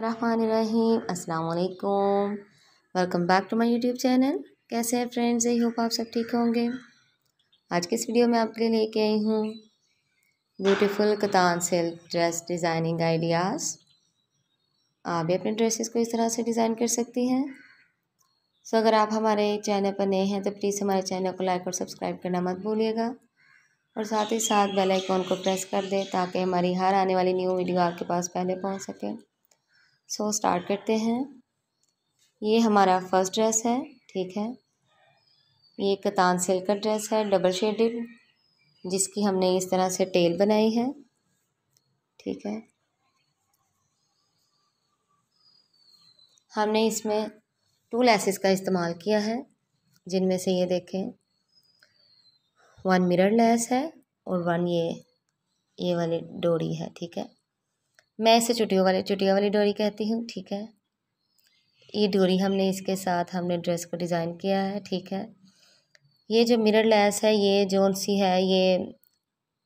रहीम अस्सलाम वालेकुम welcome back to my YouTube channel कैसे हैं फ्रेंड्स आई होप आप सब ठीक होंगे आज के इस वीडियो में आपके लिए लेके आई हूँ beautiful katan silk dress designing ideas आप भी अपने ड्रेसेस को इस तरह से डिज़ाइन कर सकती हैं सो अगर आप हमारे चैनल पर नए हैं तो प्लीज़ हमारे चैनल को लाइक और सब्सक्राइब करना मत भूलिएगा और साथ ही साथ बेल आइकॉन को प्रेस कर दें ताकि हमारी हर आने वाली न्यू वीडियो आपके पास पहले पहुंच सके सो स्टार्ट करते हैं ये हमारा फर्स्ट ड्रेस है ठीक है ये कतान सिल्क का ड्रेस है डबल शेडेड जिसकी हमने इस तरह से टेल बनाई है ठीक है हमने इसमें टू लेसेस का इस्तेमाल किया है जिनमें से ये देखें वन मिरर लेस है और वन ये ये वाली डोरी है ठीक है मैं इसे चुटियों वाली चुटिया वाली डोरी कहती हूँ ठीक है ये डोरी हमने इसके साथ हमने ड्रेस को डिज़ाइन किया है ठीक है ये जो मिरर लैस है ये जोन सी है ये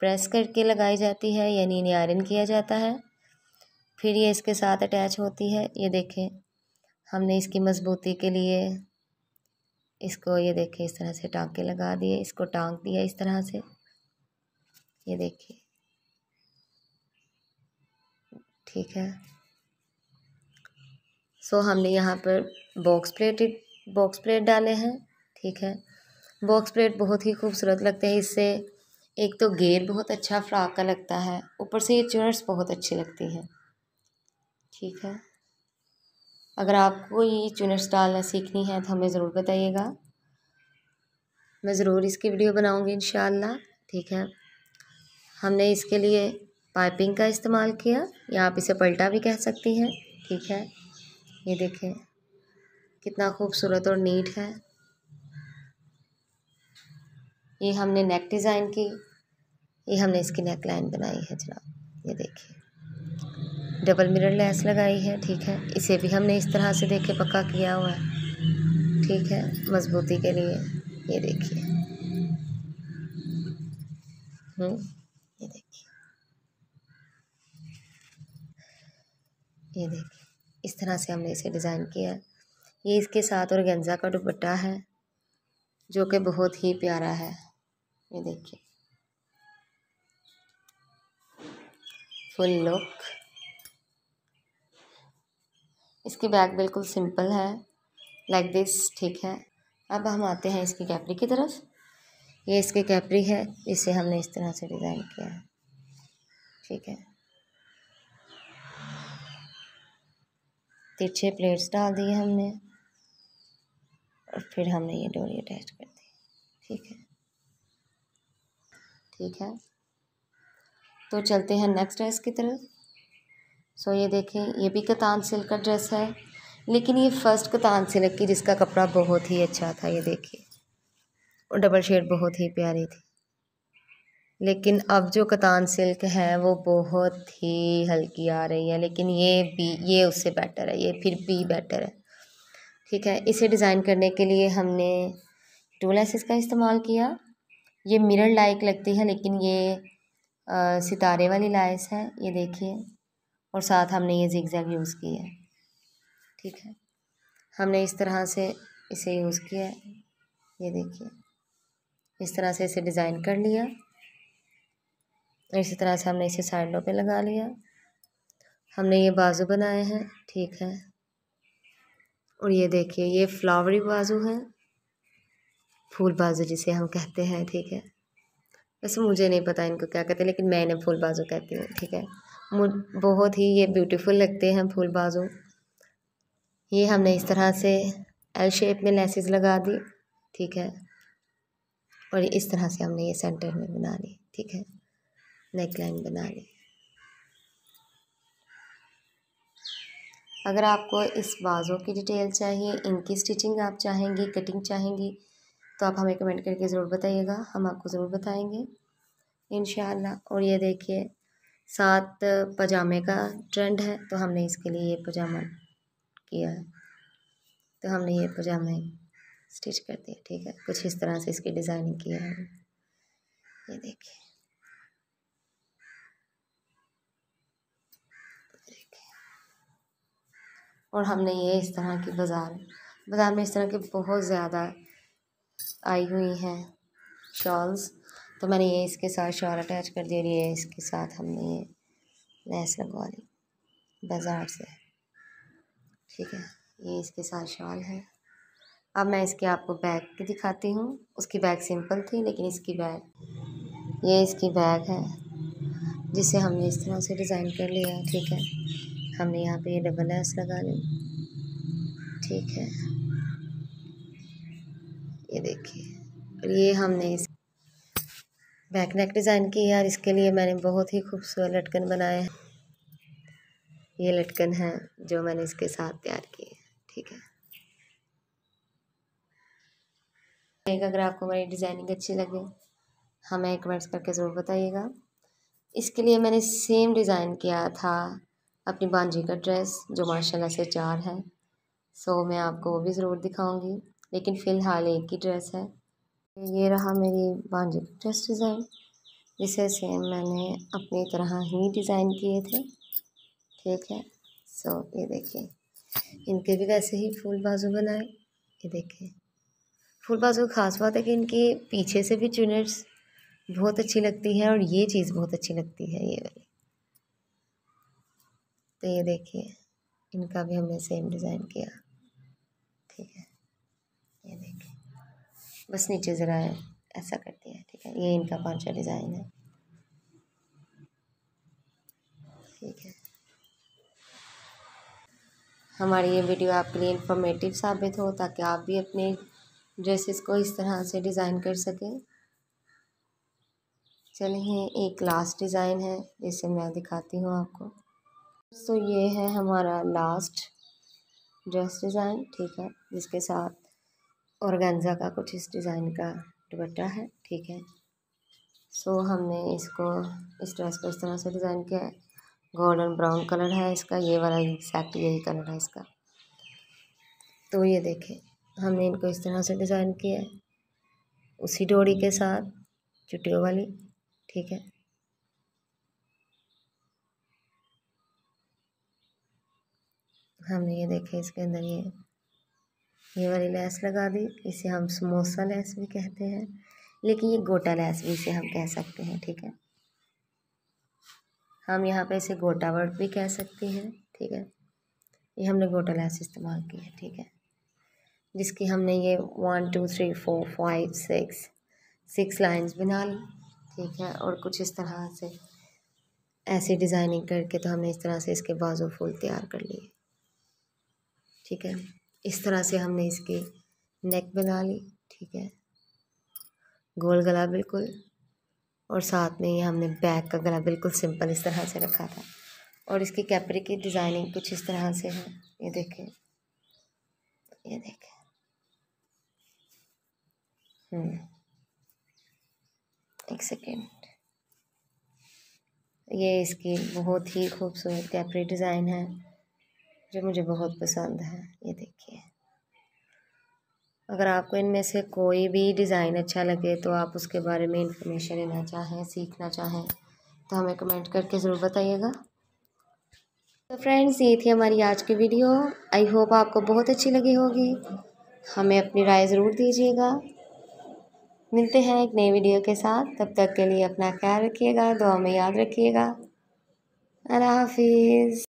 प्रेस करके लगाई जाती है यानी इन्हें आयरन किया जाता है फिर ये इसके साथ अटैच होती है ये देखें हमने इसकी मजबूती के लिए इसको ये देखें इस तरह से टाँके लगा दिए इसको टाँग दिया इस तरह से ये देखिए ठीक है सो हमने यहाँ पर बॉक्स प्लेट बॉक्स प्लेट डाले हैं ठीक है बॉक्स प्लेट बहुत ही खूबसूरत लगते हैं इससे एक तो गेर बहुत अच्छा फ्राक का लगता है ऊपर से ये चर्स बहुत अच्छी लगती हैं ठीक है अगर आपको ये चुनर्स डालना सीखनी है तो हमें ज़रूर बताइएगा मैं ज़रूर इसकी वीडियो बनाऊंगी इन ठीक है हमने इसके लिए पाइपिंग का इस्तेमाल किया या आप इसे पलटा भी कह सकती हैं ठीक है ये देखें कितना खूबसूरत और नीट है ये हमने नेक डिज़ाइन की ये हमने इसकी नेक लाइन बनाई है जनाब ये देखिए डबल मिरर लेस लगाई है ठीक है इसे भी हमने इस तरह से देखे पक्का किया हुआ है ठीक है मजबूती के लिए ये देखिए हम्म ये देखिए इस तरह से हमने इसे डिज़ाइन किया है ये इसके साथ और गेंजा का दुपट्टा है जो कि बहुत ही प्यारा है ये देखिए फुल लुक इसकी बैग बिल्कुल सिंपल है लाइक दिस ठीक है अब हम आते हैं इसकी कैपरी की तरफ ये इसकी कैपरी है इसे हमने इस तरह से डिज़ाइन किया है ठीक है तिरछे प्लेट्स डाल दिए हमने और फिर हमने ये डोरी अटैच कर दी ठीक है ठीक है तो चलते हैं नेक्स्ट ड्रेस की तरफ सो ये देखें ये भी कतान सिल्क का ड्रेस है लेकिन ये फर्स्ट कतान सिल्क की जिसका कपड़ा बहुत ही अच्छा था ये देखिए और डबल शेड बहुत ही प्यारी थी लेकिन अब जो कतान सिल्क है वो बहुत ही हल्की आ रही है लेकिन ये बी ये उससे बेटर है ये फिर बी बेटर है ठीक है इसे डिज़ाइन करने के लिए हमने टू लेसेस का इस्तेमाल किया ये मिरर लाइक लगती है लेकिन ये आ, सितारे वाली लाइस है ये देखिए और साथ हमने ये जिगजैग यूज़ की है ठीक है हमने इस तरह से इसे यूज़ किया है ये देखिए इस तरह से इसे डिज़ाइन कर लिया इसी तरह से हमने इसे साइडों पे लगा लिया हमने ये बाजू बनाए हैं ठीक है और ये देखिए ये फ्लावरी बाजू है फूल बाजू जिसे हम कहते हैं ठीक है वैसे मुझे नहीं पता इनको क्या कहते हैं लेकिन मैं इन्हें फूल बाजू कहती हूँ ठीक है बहुत ही ये ब्यूटीफुल लगते हैं फूल बाजू ये हमने इस तरह से एल शेप में लेसेस लगा दी ठीक है और इस तरह से हमने ये सेंटर में बना ली ठीक है नेक लाइन बना लें अगर आपको इस बाज़ों की डिटेल चाहिए इनकी स्टिचिंग आप चाहेंगी कटिंग चाहेंगी तो आप हमें कमेंट करके ज़रूर बताइएगा हम आपको ज़रूर बताएंगे इन और ये देखिए सात पजामे का ट्रेंड है तो हमने इसके लिए ये पजामा किया है तो हमने ये पजामे स्टिच कर दिए ठीक है कुछ इस तरह से इसकी डिज़ाइनिंग किया है ये देखिए और हमने ये इस तरह की बाज़ार बाज़ार में इस तरह के बहुत ज़्यादा आई हुई हैं शॉल्स तो मैंने ये इसके साथ शॉल अटैच कर दी और ये इसके साथ हमने ये लैस लगवा ली बाज़ार से ठीक है ये इसके साथ शॉल है अब मैं इसके आपको बैग की दिखाती हूँ उसकी बैग सिंपल थी लेकिन इसकी बैग ये इसकी बैग है जिसे हमने इस तरह से डिज़ाइन कर लिया ठीक है हमने यहाँ पे डबल एस लगा ली ठीक है ये देखिए और ये हमने इस बैक नेक डिज़ाइन की यार इसके लिए मैंने बहुत ही खूबसूरत लटकन बनाए हैं ये लटकन है जो मैंने इसके साथ तैयार की है ठीक है अगर आपको हमारी डिज़ाइनिंग अच्छी लगे हमें कमेंट्स करके ज़रूर बताइएगा इसके लिए मैंने सेम डिज़ाइन किया था अपनी बांझी का ड्रेस जो माशाल्लाह से चार है सो मैं आपको वो भी ज़रूर दिखाऊंगी लेकिन फ़िलहाल एक ही ड्रेस है ये रहा मेरी बांझी का ड्रेस डिज़ाइन जिसे सेम मैंने अपनी तरह ही डिज़ाइन किए थे ठीक है सो ये देखिए इनके भी वैसे ही फूल बाजू बनाए ये देखिए फूल बाजू खास बात है कि इनके पीछे से भी चुनट्स बहुत अच्छी लगती है और ये चीज़ बहुत अच्छी लगती है ये वाली तो ये देखिए इनका भी हमने सेम डिज़ाइन किया ठीक है ये देखिए बस नीचे ज़रा ऐसा कर दिया ठीक है ये इनका पांचवा डिज़ाइन है ठीक है हमारी ये वीडियो आपके लिए इन्फॉर्मेटिव साबित हो ताकि आप भी अपने ड्रेसेस को इस तरह से डिज़ाइन कर सकें चलिए एक लास्ट डिज़ाइन है जिसे मैं दिखाती हूँ आपको तो ये है हमारा लास्ट ड्रेस डिज़ाइन ठीक है जिसके साथ औरगेंजा का कुछ इस डिज़ाइन का दुपट्टा है ठीक है सो so, हमने इसको इस ड्रेस को इस तरह से डिज़ाइन किया है गोल्डन ब्राउन कलर है इसका ये वाला एग्जैक्ट यही कलर है इसका तो ये देखें हमने इनको इस तरह से डिज़ाइन किया है उसी डोरी के साथ चुटियों वाली ठीक है हमने ये देखे इसके अंदर ये ये वाली लैस लगा दी इसे हम समोसा लैस भी कहते हैं लेकिन ये गोटा लैस भी इसे हम कह सकते हैं ठीक है हम यहाँ पे इसे गोटा वर्ड भी कह सकते हैं ठीक है ये हमने गोटा लैस इस्तेमाल की है ठीक है जिसकी हमने ये one two three four five six six lines बना ली ठीक है और कुछ इस तरह से ऐसी डिज़ाइनिंग करके तो हमने इस तरह से इसके बाजू फूल तैयार कर लिए ठीक है इस तरह से हमने इसकी नेक बना ली ठीक है गोल गला बिल्कुल और साथ में ही हमने बैक का गला बिल्कुल सिंपल इस तरह से रखा था और इसकी कैपरी की डिज़ाइनिंग कुछ इस तरह से है ये देखें ये देखें हम्म। एक सेकेंड ये इसकी बहुत ही खूबसूरत कैपरी डिज़ाइन है जो मुझे बहुत पसंद है ये देखिए अगर आपको इनमें से कोई भी डिज़ाइन अच्छा लगे तो आप उसके बारे में इंफॉर्मेशन लेना चाहें सीखना चाहें तो हमें कमेंट करके ज़रूर बताइएगा तो फ्रेंड्स ये थी हमारी आज की वीडियो आई होप आपको बहुत अच्छी लगी होगी हमें अपनी राय ज़रूर दीजिएगा मिलते हैं एक नई वीडियो के साथ तब तक के लिए अपना ख्याल रखिएगा दुआ में याद रखिएगा अल्लाह हाफिज़